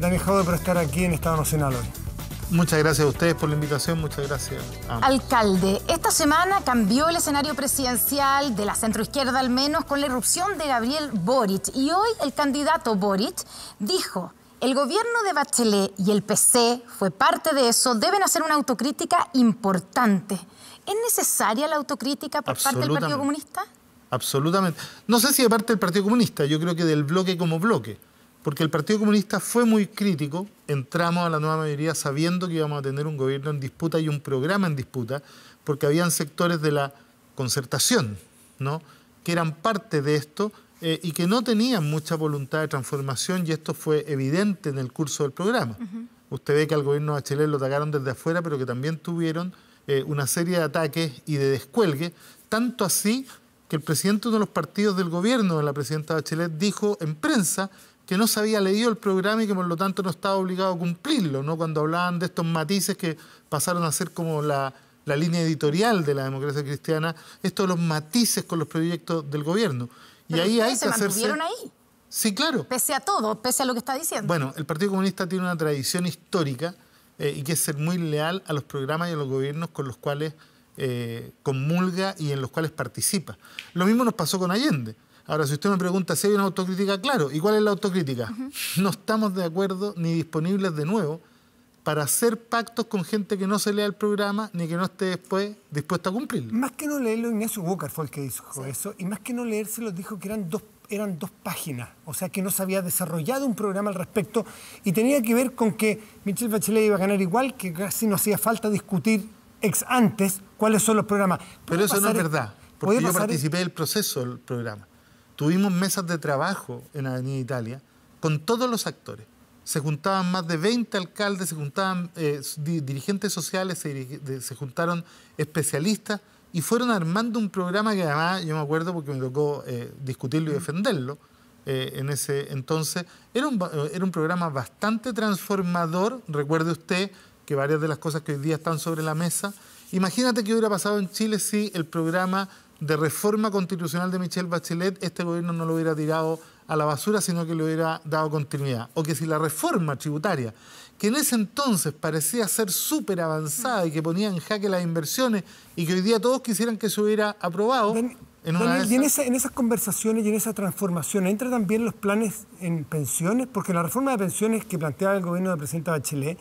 también Daniel por estar aquí en Estado Nacional hoy. Muchas gracias a ustedes por la invitación, muchas gracias. Alcalde, esta semana cambió el escenario presidencial de la centroizquierda al menos con la irrupción de Gabriel Boric y hoy el candidato Boric dijo, el gobierno de Bachelet y el PC fue parte de eso, deben hacer una autocrítica importante. ¿Es necesaria la autocrítica por parte del Partido Comunista? Absolutamente. No sé si de parte del Partido Comunista, yo creo que del bloque como bloque porque el Partido Comunista fue muy crítico, entramos a la nueva mayoría sabiendo que íbamos a tener un gobierno en disputa y un programa en disputa, porque habían sectores de la concertación, ¿no? que eran parte de esto eh, y que no tenían mucha voluntad de transformación y esto fue evidente en el curso del programa. Usted ve que al gobierno de Bachelet lo atacaron desde afuera, pero que también tuvieron eh, una serie de ataques y de descuelgue, tanto así que el presidente de uno de los partidos del gobierno, la presidenta Bachelet, dijo en prensa que no se había leído el programa y que por lo tanto no estaba obligado a cumplirlo, ¿no? Cuando hablaban de estos matices que pasaron a ser como la, línea editorial de la democracia cristiana, estos los matices con los proyectos del gobierno. y ahí hay se mantuvieron ahí. Sí, claro. Pese a todo, pese a lo que está diciendo. Bueno, el Partido Comunista tiene una tradición histórica eh, y que es ser muy leal a los programas y a los gobiernos con los cuales eh, conmulga y en los cuales participa. Lo mismo nos pasó con Allende. Ahora, si usted me pregunta si hay una autocrítica, claro, ¿y cuál es la autocrítica? No estamos de acuerdo ni disponibles de nuevo para hacer pactos con gente que no se lea el programa ni que no esté después dispuesta a cumplirlo. Más que no leerlo, Ignacio Walker fue el que dijo eso, y más que no leerse, los dijo que eran dos eran dos páginas, o sea que no se había desarrollado un programa al respecto y tenía que ver con que Michelle Bachelet iba a ganar igual, que casi no hacía falta discutir ex antes cuáles son los programas. Pero eso no es verdad, porque yo participé del proceso del programa. Tuvimos mesas de trabajo en Avenida Italia con todos los actores. Se juntaban más de 20 alcaldes, se juntaban eh, dirigentes sociales, se, juntaron especialistas y fueron armando un programa que además yo me acuerdo porque me tocó eh, discutirlo y defenderlo eh, en ese entonces. Era un, era un programa bastante transformador, recuerde usted que varias de las cosas que hoy día están sobre la mesa. Imagínate qué hubiera pasado en Chile si el programa de reforma constitucional de Michelle Bachelet, este gobierno no lo hubiera tirado a la basura, sino que le hubiera dado continuidad. O que si la reforma tributaria, que en ese entonces parecía ser súper avanzada y que ponía en jaque las inversiones y que hoy día todos quisieran que se hubiera aprobado. en, esas... en, esas conversaciones y en esa transformación, ¿entra también los planes en pensiones? Porque la reforma de pensiones que planteaba el gobierno de la presidenta Bachelet,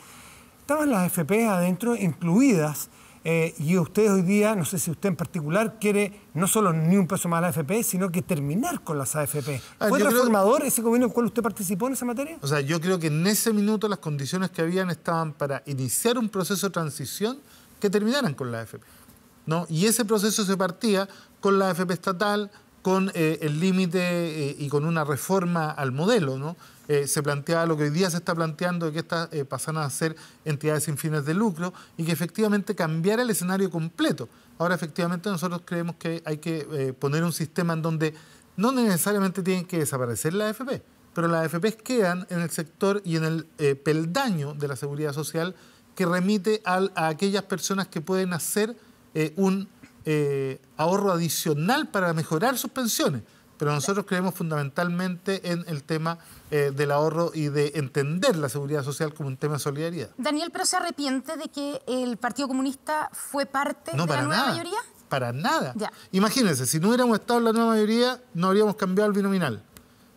estaban las FP adentro incluidas eh, y usted hoy día, no sé si usted en particular, quiere no solo ni un peso más a la AFP, sino que terminar con las AFP. Ah, ¿Fue transformador ese gobierno en el cual usted participó en esa materia? O sea, yo creo que en ese minuto las condiciones que habían estaban para iniciar un proceso de transición que terminaran con la AFP. ¿no? Y ese proceso se partía con la AFP estatal, con eh, el límite eh, y con una reforma al modelo, ¿no? Eh, se planteaba lo que hoy día se está planteando, de que estas eh, pasan a ser entidades sin fines de lucro y que efectivamente cambiara el escenario completo. Ahora efectivamente nosotros creemos que hay que eh, poner un sistema en donde no necesariamente tienen que desaparecer las AFP, pero las AFP quedan en el sector y en el peldaño de la seguridad social que remite a aquellas personas que pueden hacer un ahorro adicional para mejorar sus pensiones pero nosotros creemos fundamentalmente en el tema eh, del ahorro y de entender la seguridad social como un tema de solidaridad. Daniel, ¿pero se arrepiente de que el Partido Comunista fue parte de la nueva mayoría? Para nada. Ya. Imagínense, si no hubiéramos estado en la nueva mayoría, no habríamos cambiado el binominal.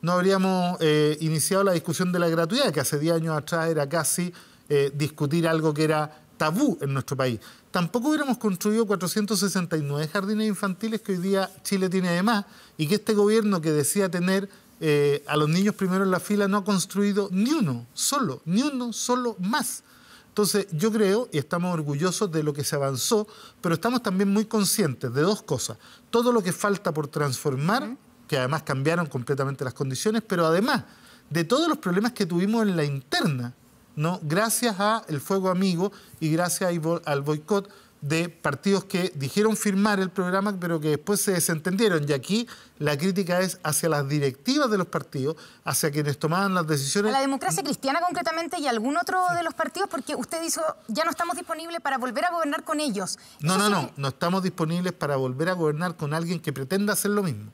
No habríamos eh, iniciado la discusión de la gratuidad, que hace 10 años atrás era casi eh, discutir algo que era tabú en nuestro país tampoco hubiéramos construido 469 jardines infantiles que hoy día Chile tiene además y que este gobierno que decía tener eh, a los niños primero en la fila no ha construido ni uno solo, ni uno solo más. Entonces yo creo y estamos orgullosos de lo que se avanzó, pero estamos también muy conscientes de dos cosas. Todo lo que falta por transformar, que además cambiaron completamente las condiciones, pero además de todos los problemas que tuvimos en la interna, ¿no? gracias al fuego amigo y gracias al boicot de partidos que dijeron firmar el programa, pero que después se desentendieron. Y aquí la crítica es hacia las directivas de los partidos, hacia quienes tomaban las decisiones. A la democracia cristiana concretamente y algún otro de los partidos, porque usted dijo, ya no estamos disponibles para volver a gobernar con ellos. No, no, no, no estamos disponibles para volver a gobernar con alguien que pretenda hacer lo mismo.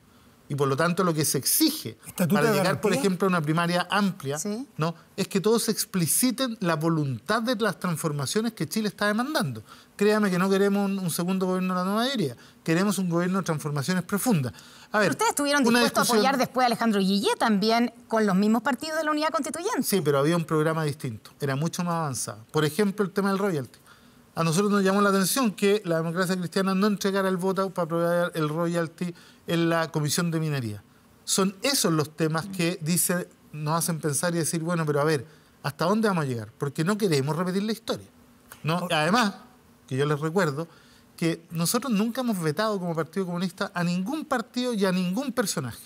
Y por lo tanto lo que se exige para llegar, por ejemplo, a una primaria amplia, ¿no? es que todos expliciten la voluntad de las transformaciones que Chile está demandando. Créame que no queremos un, segundo gobierno de la nueva era, queremos un gobierno de transformaciones profundas. A ustedes estuvieron dispuestos a apoyar después a Alejandro Guillé también con los mismos partidos de la unidad constituyente. Sí, pero había un programa distinto, era mucho más avanzado. Por ejemplo, el tema del royalty a nosotros nos llamó la atención que la democracia cristiana no entregara el voto para aprobar el royalty en la Comisión de Minería. Son esos los temas que dice, nos hacen pensar y decir, bueno, pero a ver, ¿hasta dónde vamos a llegar? Porque no queremos repetir la historia. Además, que yo les recuerdo, que nosotros nunca hemos vetado como Partido Comunista a ningún partido y a ningún personaje.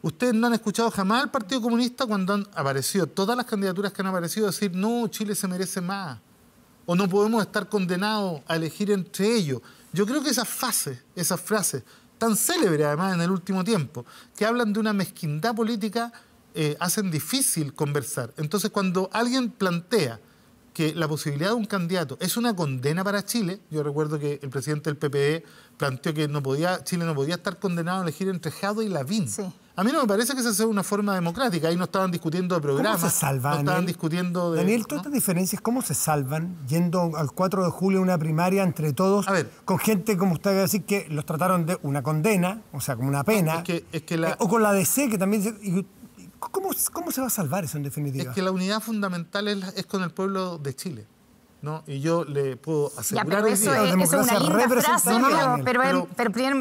Ustedes no han escuchado jamás al Partido Comunista cuando han aparecido todas las candidaturas que han aparecido decir, no, Chile se merece más o no podemos estar condenados a elegir entre ellos. Yo creo que esas fases, esas frases tan célebres además en el último tiempo, que hablan de una mezquindad política, eh, hacen difícil conversar. Entonces cuando alguien plantea que la posibilidad de un candidato es una condena para Chile, yo recuerdo que el presidente del PPE planteó que no podía, Chile no podía estar condenado a elegir entre Jado y Lavín. A mí no me parece que esa sea una forma democrática. Ahí no estaban discutiendo de programas. ¿Cómo se salvan? no estaban eh? discutiendo de. Daniel, todas estas diferencias, ¿cómo se salvan yendo al 4 de julio a una primaria entre todos? con gente, como usted va a decir, que los trataron de una condena, o sea, como una ah, pena. que, es que eh, O con la DC, que también. ¿Cómo, ¿Cómo se va a salvar eso en definitiva? Es que la unidad fundamental es con el pueblo de Chile. ¿no? Y yo le puedo asegurar hoy es, una linda frase, pero,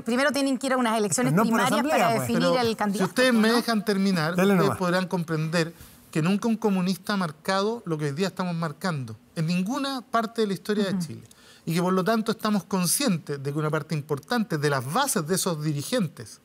primero, tienen que ir a unas elecciones primarias para pues, definir el candidato. Si ustedes me dejan terminar, ustedes podrán comprender que nunca un comunista ha marcado lo que hoy día estamos marcando, en ninguna parte de la historia de Chile. Y que por lo tanto estamos conscientes de que una parte importante de las bases de esos dirigentes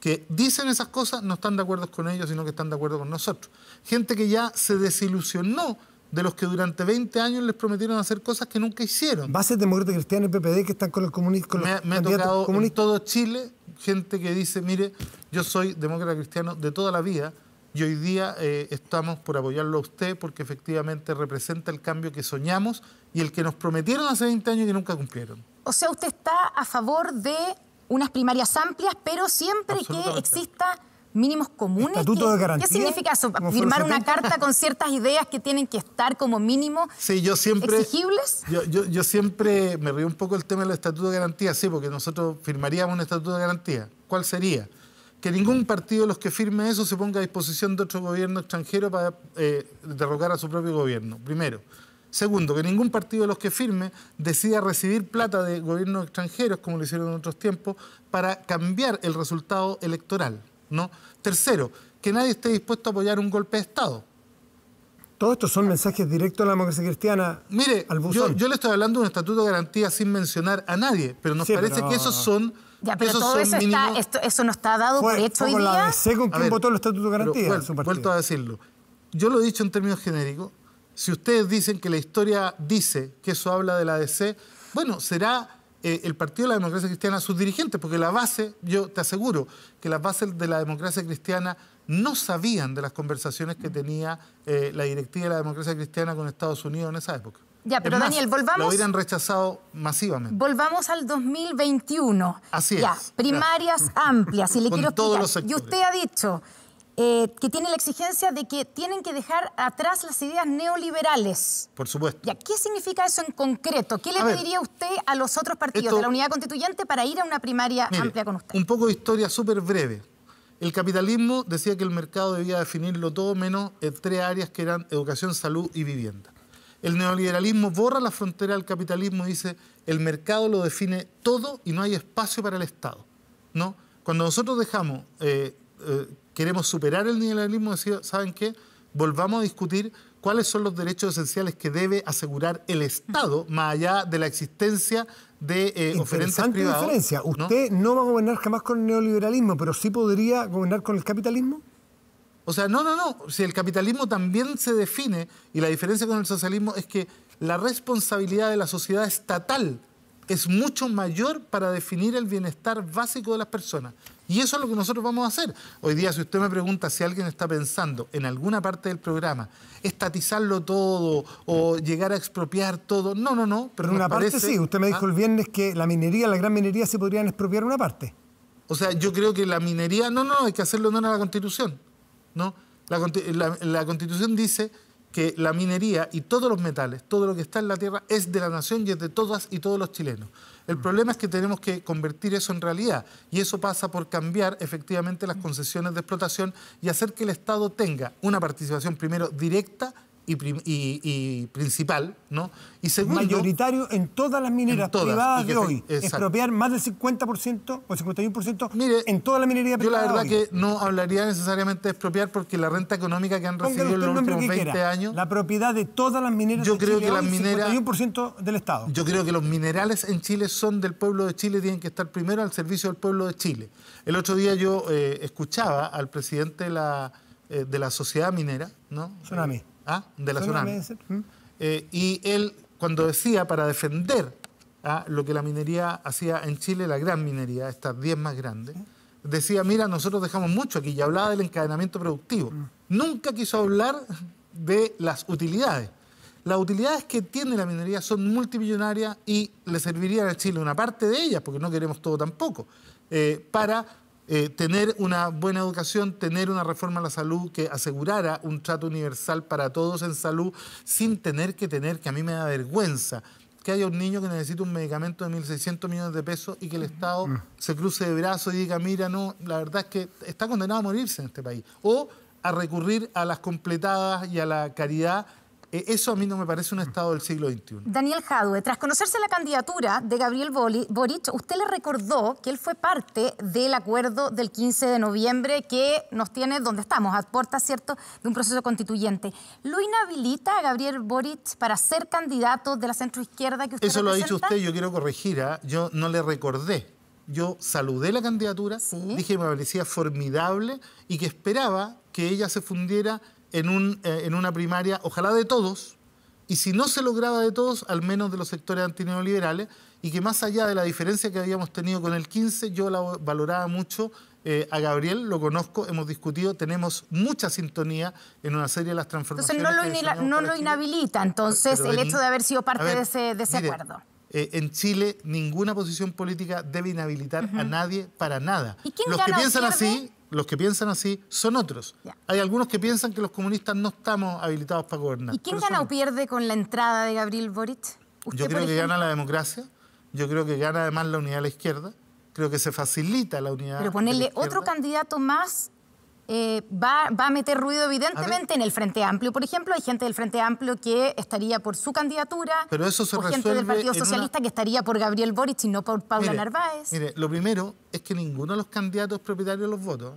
que dicen esas cosas no están de acuerdo con ellos, sino que están de acuerdo con nosotros. Gente que ya se desilusionó de los que durante 20 años les prometieron hacer cosas que nunca hicieron. Bases demócrata cristiana y PPD que están con el comunismo. Me, ha tocado en todo Chile gente que dice, mire, yo soy demócrata cristiano de toda la vida y hoy día eh, estamos por apoyarlo a usted porque efectivamente representa el cambio que soñamos y el que nos prometieron hace 20 años y que nunca cumplieron. O sea, usted está a favor de unas primarias amplias, pero siempre que exista mínimos comunes. ¿Qué significa ¿Firmar una carta con ciertas ideas que tienen que estar como mínimo sí, yo siempre, exigibles? Yo, siempre me río un poco el tema del estatuto de garantía, sí, porque nosotros firmaríamos un estatuto de garantía. ¿Cuál sería? que ningún partido de los que firme eso se ponga a disposición de otro gobierno extranjero para eh, derrocar a su propio gobierno, primero. Segundo, que ningún partido de los que firme decida recibir plata de gobiernos extranjeros, como lo hicieron en otros tiempos, para cambiar el resultado electoral. Tercero, que nadie esté dispuesto a apoyar un golpe de Estado. Todos estos son mensajes directos a la democracia cristiana. Mire, yo, yo, le estoy hablando de un estatuto de garantía sin mencionar a nadie, pero nos parece que esos son. Ya, pero todo eso, está, no está dado por hecho hoy día. con votó el estatuto de garantía. vuelto a decirlo. Yo lo he dicho en términos genéricos. Si ustedes dicen que la historia dice que eso habla de la ADC, bueno, será eh, el Partido de la Democracia Cristiana, sus dirigentes, porque la base, yo te aseguro, que la base de la democracia cristiana no sabían de las conversaciones que tenía eh, la directiva de la democracia cristiana con Estados Unidos en esa época. Ya, pero Daniel, volvamos. Lo hubieran rechazado masivamente. Volvamos al 2021. Así es. primarias amplias. Y le quiero explicar. y usted ha dicho eh, que tiene la exigencia de que tienen que dejar atrás las ideas neoliberales. Por supuesto. ¿Y a ¿Qué significa eso en concreto? ¿Qué le pediría usted a los otros partidos de la unidad constituyente para ir a una primaria amplia con usted? Un poco de historia súper breve. El capitalismo decía que el mercado debía definirlo todo menos tres áreas que eran educación, salud y vivienda. El neoliberalismo borra la frontera del capitalismo y dice, el mercado lo define todo y no hay espacio para el Estado. ¿no? Cuando nosotros dejamos eh, eh, queremos superar el neoliberalismo, ¿saben qué? Volvamos a discutir cuáles son los derechos esenciales que debe asegurar el Estado, más allá de la existencia de eh, oferentes privados. diferencia. ¿Usted ¿no? ¿no? va a gobernar jamás con el neoliberalismo, pero sí podría gobernar con el capitalismo? O sea, no, no, no. Si el capitalismo también se define, y la diferencia con el socialismo es que la responsabilidad de la sociedad estatal es mucho mayor para definir el bienestar básico de las personas. Y eso es lo que nosotros vamos a hacer. Hoy día, si usted me pregunta si alguien está pensando en alguna parte del programa, estatizarlo todo o llegar a expropiar todo, no, no, no. Pero en una parte sí, usted me dijo el viernes que la minería, la gran minería, se podrían expropiar una parte. O sea, yo creo que la minería, no, no, hay que hacerlo honor a la Constitución. ¿no? la Constitución dice que la minería y todos los metales, todo lo que está en la tierra, es de la nación y es de todas y todos los chilenos. El mm. problema es que tenemos que convertir eso en realidad y eso pasa por cambiar efectivamente las concesiones de explotación y hacer que el Estado tenga una participación primero directa y, principal, ¿no? Y segundo, Mayoritario en todas las mineras privadas de hoy. Expropiar más del 50% o 51% Mire, en toda la minería privada. Yo la verdad que no hablaría necesariamente de expropiar porque la renta económica que han recibido en los últimos 20 años. La propiedad de todas las mineras yo creo que las mineras, 51% del Estado. Yo creo que los minerales en Chile son del pueblo de Chile, tienen que estar primero al servicio del pueblo de Chile. El otro día yo eh, escuchaba al presidente de la, eh, de la sociedad minera, ¿no? mí ¿ah? de la zona. ¿Mm? Eh, y él, cuando decía para defender ¿ah? lo que la minería hacía en Chile, la gran minería, estas 10 más grandes, decía, mira, nosotros dejamos mucho aquí, y hablaba del encadenamiento productivo. Mm. Nunca quiso hablar de las utilidades. Las utilidades que tiene la minería son multimillonarias y le servirían a Chile una parte de ellas, porque no queremos todo tampoco, eh, para eh, tener una buena educación, tener una reforma a la salud que asegurara un trato universal para todos en salud sin tener que tener, que a mí me da vergüenza, que haya un niño que necesita un medicamento de 1.600 millones de pesos y que el Estado mm. se cruce de brazos y diga, mira, no, la verdad es que está condenado a morirse en este país. O a recurrir a las completadas y a la caridad e-, eso a mí no me parece un mm. Estado del siglo XXI. Daniel Jadue, tras conocerse la candidatura de Gabriel Boric, usted le recordó que él fue parte del acuerdo del 15 de noviembre que nos tiene donde estamos, a ¿cierto?, de un proceso constituyente. ¿Lo inhabilita a Gabriel Boric para ser candidato de la centroizquierda que usted Eso lo ha dicho usted, yo quiero corregir, ¿ah? yo no le recordé. Yo saludé la candidatura, dije que me parecía formidable y que esperaba que ella se fundiera en, un, eh, en una primaria, ojalá de todos, y si no se lograba de todos, al menos de los sectores antineoliberales, y que más allá de la diferencia que habíamos tenido con el 15, yo la valoraba mucho eh, a Gabriel, lo conozco, hemos discutido, tenemos mucha sintonía en una serie de las transformaciones. Entonces no lo, inhabilita entonces el hecho de haber sido parte de ese, acuerdo. Eh, en Chile ninguna posición política debe inhabilitar a nadie para nada. ¿Y quién los que piensan así los que piensan así son otros. Hay algunos que piensan que los comunistas no estamos habilitados para gobernar. ¿Y quién gana o pierde con la entrada de Gabriel Boric? Yo creo que gana la democracia, yo creo que gana además la unidad de la izquierda, creo que se facilita la unidad. Pero ponerle otro candidato más eh, va, va, a meter ruido evidentemente en el Frente Amplio. Por ejemplo, hay gente del Frente Amplio que estaría por su candidatura, Pero eso se gente del Partido Socialista que estaría por Gabriel Boric y no por Paula Narváez. Mire, lo primero es que ninguno de los candidatos propietarios de los votos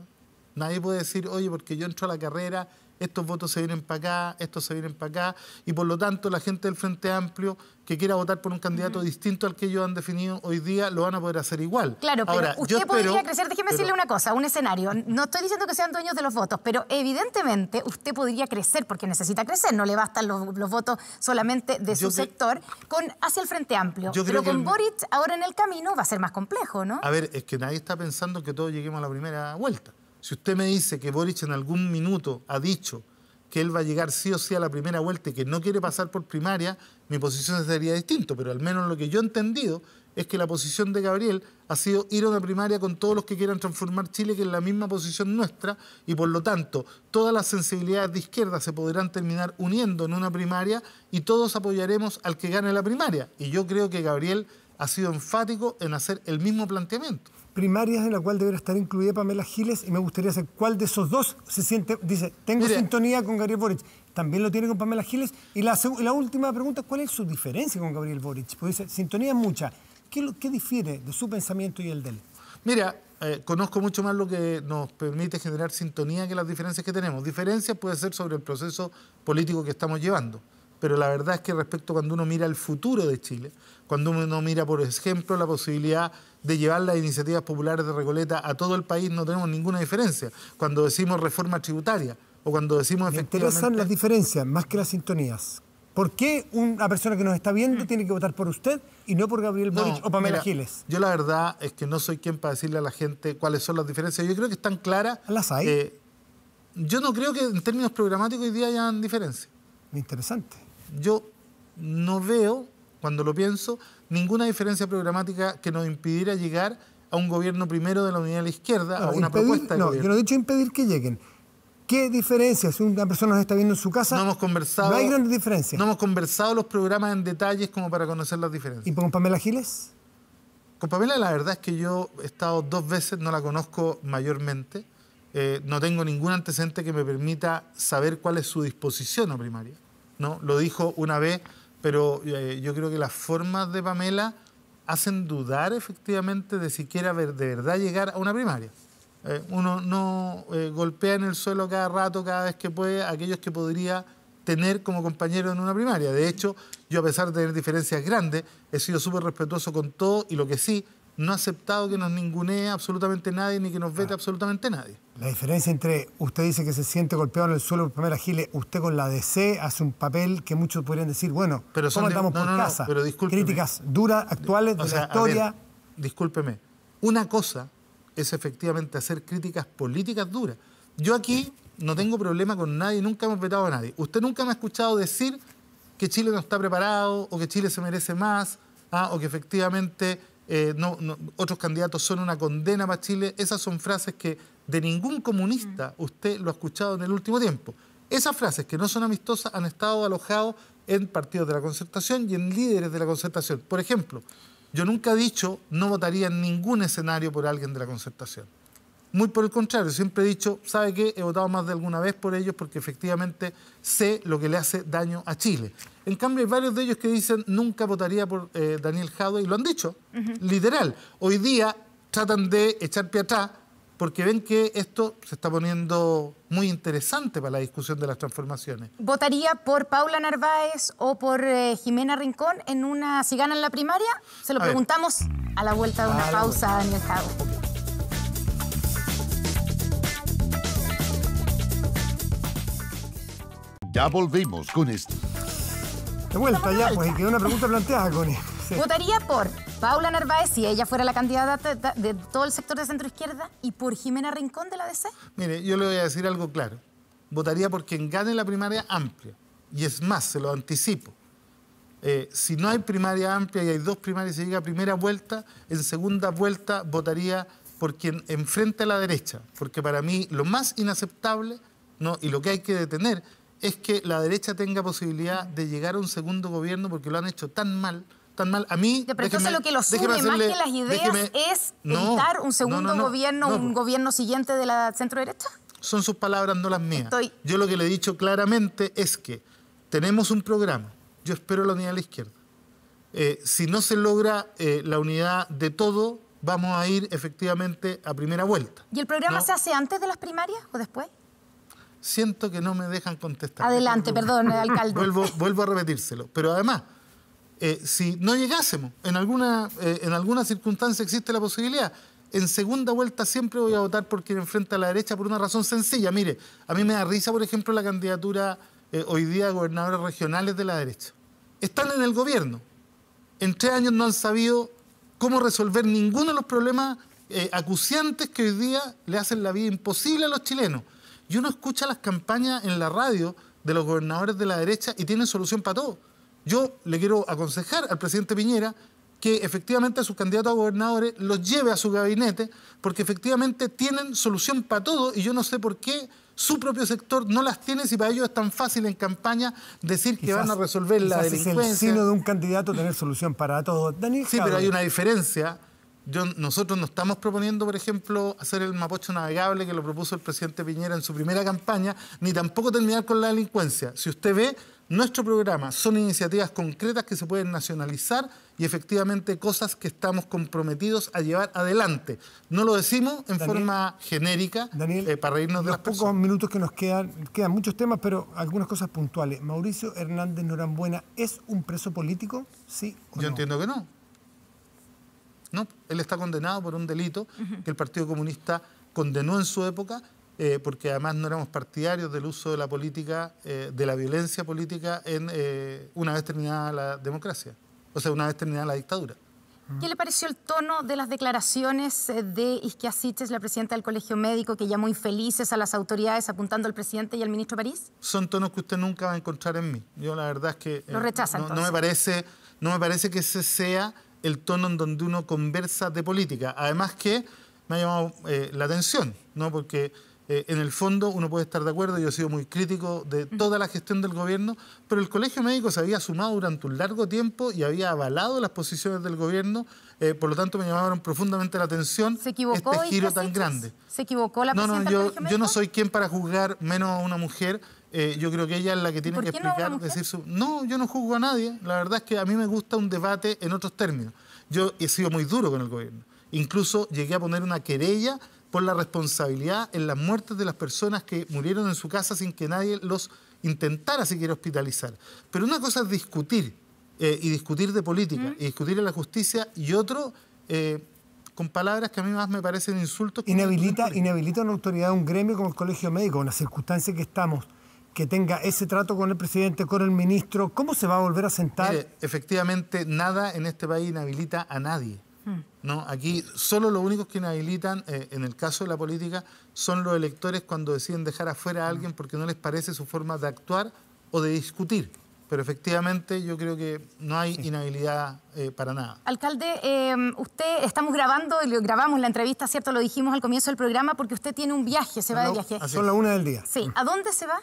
Nadie puede decir, oye, porque yo entro a la carrera, estos votos se vienen para acá, estos se vienen para acá, y por lo tanto la gente del Frente Amplio que quiera votar por un candidato distinto al que ellos han definido hoy día, lo van a poder hacer igual. Claro, pero Ahora, usted podría crecer, déjeme decirle una cosa, un escenario. No estoy diciendo que sean dueños de los votos, pero evidentemente usted podría crecer porque necesita crecer, no le bastan los, votos solamente de su sector, con hacia el Frente Amplio. pero con Boric ahora en el camino va a ser más complejo, ¿no? A ver, es que nadie está pensando que todos lleguemos a la primera vuelta. Si usted me dice que Boric en algún minuto ha dicho que él va a llegar sí o sí a la primera vuelta y que no quiere pasar por primaria, mi posición sería distinta, pero al menos lo que yo he entendido es que la posición de Gabriel ha sido ir a una primaria con todos los que quieran transformar Chile, que es la misma posición nuestra, y por lo tanto todas las sensibilidades de izquierda se podrán terminar uniendo en una primaria y todos apoyaremos al que gane la primaria. Y yo creo que Gabriel ha sido enfático en hacer el mismo planteamiento primarias en la cual debería estar incluida Pamela Giles y me gustaría saber cuál de esos dos se siente, dice, tengo sintonía con Gabriel Boric. También lo tiene con Pamela Giles. Y la, última pregunta, ¿cuál es su diferencia con Gabriel Boric? Pues dice, sintonía es mucha. ¿Qué, ¿Qué difiere de su pensamiento y el de él? Mira, eh, conozco mucho más lo que nos permite generar sintonía que las diferencias que tenemos. Diferencias puede ser sobre el proceso político que estamos llevando pero la verdad es que respecto cuando uno mira el futuro de Chile, cuando uno mira, por ejemplo, la posibilidad de llevar las iniciativas populares de Recoleta a todo el país, no tenemos ninguna diferencia. Cuando decimos reforma tributaria o cuando decimos efectivamente... Me interesan las diferencias más que las sintonías. ¿Por qué una persona que nos está viendo mm. tiene que votar por usted y no por Gabriel Boric o Pamela Giles? Yo la verdad es que no soy quien para decirle a la gente cuáles son las diferencias. Yo creo que están claras. ¿Las hay? Eh, yo no creo que en términos programáticos hoy día hayan diferencias. Interesante yo no veo, cuando lo pienso, ninguna diferencia programática que nos impidiera llegar a un gobierno primero de la unidad de la izquierda, a una propuesta de No, yo no he dicho impedir que lleguen. ¿Qué diferencia? Si una persona nos está viendo en su casa, no, hemos conversado, hay grandes diferencias. No hemos conversado los programas en detalles como para conocer las diferencias. ¿Y con Pamela Giles? Con Pamela la verdad es que yo he estado dos veces, no la conozco mayormente, eh, no tengo ningún antecedente que me permita saber cuál es su disposición a primaria. ¿no? Lo dijo una vez, pero eh, yo creo que las formas de Pamela hacen dudar efectivamente de siquiera ver, de verdad llegar a una primaria. Eh, uno no eh, golpea en el suelo cada rato, cada vez que puede, aquellos que podría tener como compañero en una primaria. De hecho, yo a pesar de tener diferencias grandes, he sido súper respetuoso con todo y lo que sí no ha aceptado que nos ningunee absolutamente nadie ni que nos vete ah. absolutamente nadie. La diferencia entre usted dice que se siente golpeado en el suelo por Pamela Giles, usted con la DC hace un papel que muchos podrían decir, bueno, pero andamos por casa? pero Críticas duras, actuales, de la historia. discúlpeme. Una cosa es efectivamente hacer críticas políticas duras. Yo aquí no tengo problema con nadie, nunca hemos vetado a nadie. Usted nunca me ha escuchado decir que Chile no está preparado o que Chile se merece más ah, o que efectivamente eh, otros candidatos son una condena para Chile, esas son frases que de ningún comunista mm. usted lo ha escuchado en el último tiempo. Esas frases que no son amistosas han estado alojados en partidos de la concertación y en líderes de la concertación. Por ejemplo, yo nunca he dicho no votaría en ningún escenario por alguien de la concertación. Muy por el contrario, siempre he dicho, ¿sabe qué? He votado más de alguna vez por ellos porque efectivamente sé lo que le hace daño a Chile. En cambio, hay varios de ellos que dicen, nunca votaría por eh, Daniel Jado, y lo han dicho, literal. Hoy día tratan de echar pie atrás porque ven que esto se está poniendo muy interesante para la discusión de las transformaciones. ¿Votaría por Paula Narváez o por eh, Jimena Rincón en una, si ganan la primaria? Se lo preguntamos a la vuelta de una a pausa, Daniel Jadwe. Ya volvimos con esto. De vuelta, ya, pues, y quedó una pregunta planteada, Connie. Votaría por Paula Narváez si ella fuera la candidata de, todo el sector de centro izquierda y por Jimena Rincón de la DC. Mire, yo le voy a decir algo claro. Votaría por quien gane la primaria amplia. Y es más, se lo anticipo. Eh, si no hay primaria amplia y hay dos primarias y se llega a primera vuelta, en segunda vuelta votaría por quien enfrente a la derecha, porque para mí lo más inaceptable ¿no? y lo que hay que detener es que la derecha tenga posibilidad de llegar a un segundo gobierno porque lo han hecho tan mal, tan mal. A mí. pero entonces lo que los más que las ideas es evitar un segundo gobierno, un pues. gobierno siguiente de la centro derecha. Son sus palabras, no las mías. Yo lo que le he dicho claramente es que tenemos un programa. Yo espero la unidad de la izquierda. Eh, si no se logra eh, la unidad de todo, vamos a ir efectivamente a primera vuelta. ¿Y el programa se hace antes de las primarias o después? siento que no me dejan contestar. Adelante, perdón, alcalde. Vuelvo, a repetírselo. Pero además, eh, si no llegásemos, en alguna, eh, en alguna circunstancia existe la posibilidad. En segunda vuelta siempre voy a votar por quien enfrenta a la derecha por una razón sencilla. Mire, a mí me da risa, por ejemplo, la candidatura eh, hoy día de gobernadores regionales de la derecha. Están en el gobierno. En tres años no han sabido cómo resolver ninguno de los problemas acuciantes que hoy día le hacen la vida imposible a los chilenos. Y uno escucha las campañas en la radio de los gobernadores de la derecha y tienen solución para todo. Yo le quiero aconsejar al presidente Piñera que efectivamente sus candidatos a gobernadores los lleve a su gabinete, porque efectivamente tienen solución para todo y yo no sé por qué su propio sector no las tiene si para ellos es tan fácil en campaña decir que van a resolver la delincuencia. Es el sino de un candidato tener solución para todo. sí, pero hay una diferencia nosotros no estamos proponiendo, por ejemplo, hacer el mapocho navegable que lo propuso el presidente Piñera en su primera campaña, ni tampoco terminar con la delincuencia. Si usted ve, nuestro programa son iniciativas concretas que se pueden nacionalizar y efectivamente cosas que estamos comprometidos a llevar adelante. No lo decimos en forma genérica eh, para reírnos de los pocos minutos que nos quedan, quedan muchos temas, pero algunas cosas puntuales. Mauricio Hernández Norambuena es un preso político, sí o Yo entiendo que no. No, él está condenado por un delito que el Partido Comunista condenó en su época, eh, porque además no éramos partidarios del uso de la política, eh, de la violencia política en, eh, una vez terminada la democracia, o sea, una vez terminada la dictadura. ¿Qué le pareció el tono de las declaraciones de Isquia Siches, la presidenta del Colegio Médico, que llamó infelices a las autoridades apuntando al presidente y al ministro París? Son tonos que usted nunca va a encontrar en mí. Yo la verdad es que... no, me parece, no me parece que ese sea el tono en donde uno conversa de política. Además que me ha llamado eh, la atención, ¿no? Porque eh, en el fondo uno puede estar de acuerdo, yo he sido muy crítico de toda la gestión del gobierno, pero el Colegio Médico se había sumado durante un largo tiempo y había avalado las posiciones del gobierno, eh, por lo tanto me llamaron profundamente la atención ¿Se equivocó este giro tan grande. ¿Se equivocó la no, yo no soy quien para juzgar menos a una mujer eh, yo creo que ella es la que tiene que explicar, decir su... No, yo no juzgo a nadie. La verdad es que a mí me gusta un debate en otros términos. Yo he sido muy duro con el gobierno. Incluso llegué a poner una querella por la responsabilidad en las muertes de las personas que murieron en su casa sin que nadie los intentara siquiera hospitalizar. Pero una cosa es discutir, eh, y discutir de política, y discutir en la justicia, y otro... Eh, con palabras que a mí más me parecen insultos. Inhabilita, inhabilita una autoridad, un gremio como el Colegio Médico, en las circunstancia que estamos que tenga ese trato con el presidente, con el ministro, ¿cómo se va a volver a sentar? efectivamente, nada en este país inhabilita a nadie. Hmm. No, aquí solo los únicos que inhabilitan, eh, en el caso de la política, son los electores cuando deciden dejar afuera a hmm. alguien porque no les parece su forma de actuar o de discutir. Pero efectivamente yo creo que no hay inhabilidad eh, para nada. Alcalde, em, usted estamos grabando, y grabamos la entrevista, ¿cierto? Lo dijimos al comienzo del programa porque usted tiene un viaje, se ah, va de viaje. Son la una del día. Sí, ¿a dónde se va?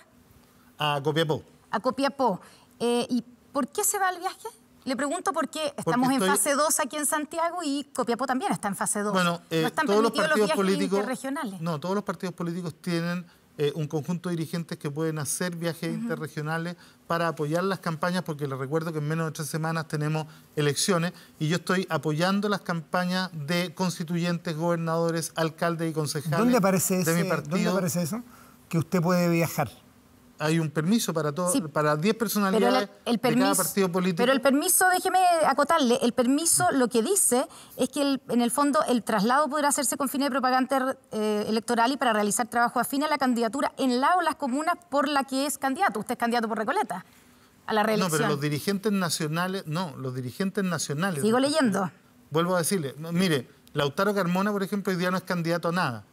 A Copiapó. A Copiapó. Eh, ¿Y por qué se va al viaje? Le pregunto por qué estamos en fase 2 aquí en Santiago y Copiapó también está en fase 2. Bueno, eh, todos los partidos políticos regionales. No, todos los partidos políticos tienen eh, un conjunto de dirigentes que pueden hacer viajes interregionales para apoyar las campañas, porque les recuerdo que en menos de tres semanas tenemos elecciones y yo estoy apoyando las campañas de constituyentes, gobernadores, alcaldes y concejales. ¿Dónde aparece, de mi partido. ¿dónde aparece eso? Que usted puede viajar hay un permiso para para 10 personalidades de cada partido político. Pero el permiso, déjeme acotarle, el permiso lo que dice es que en el fondo el traslado podrá hacerse con fines de propaganda eh, electoral y para realizar trabajo afín a la candidatura en la o las comunas por la que es candidato. Usted es candidato por Recoleta a la reelección. No, pero los dirigentes nacionales, no, los dirigentes nacionales. Sigo leyendo. Vuelvo a decirle, mire, Lautaro Carmona, por ejemplo, hoy día no es candidato a nada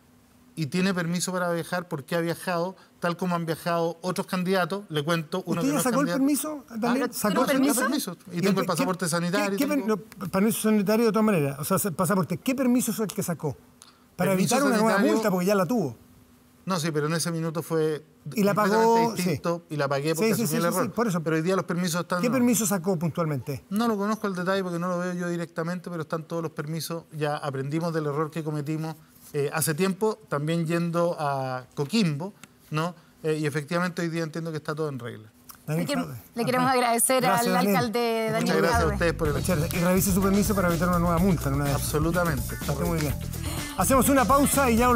y tiene permiso para viajar porque ha viajado, tal como han viajado otros candidatos. Le cuento uno ¿Usted ya no ah, sacó el permiso? ¿También? ¿Sacó el permiso? Y, tengo el pasaporte sanitario. ¿qué, permiso sanitario de todas maneras, o sea, pasaporte. ¿Qué permiso es el que sacó? Para evitar una nueva multa, porque ya la tuvo. No, sí, pero en ese minuto fue y la pagó, y la pagué porque sí, sí, el error. por eso. Pero hoy día los permisos están... ¿Qué permiso sacó puntualmente? No lo conozco el detalle porque no lo veo yo directamente, pero están todos los permisos. Ya aprendimos del error que cometimos eh, hace tiempo también yendo a Coquimbo, ¿no? Eh, y efectivamente hoy día entiendo que está todo en regla. Le, queremos agradecer al alcalde Daniel Muchas gracias a ustedes por el Y revise su permiso para evitar una nueva multa en Absolutamente. Está muy bien. Hacemos una pausa y ya volvemos.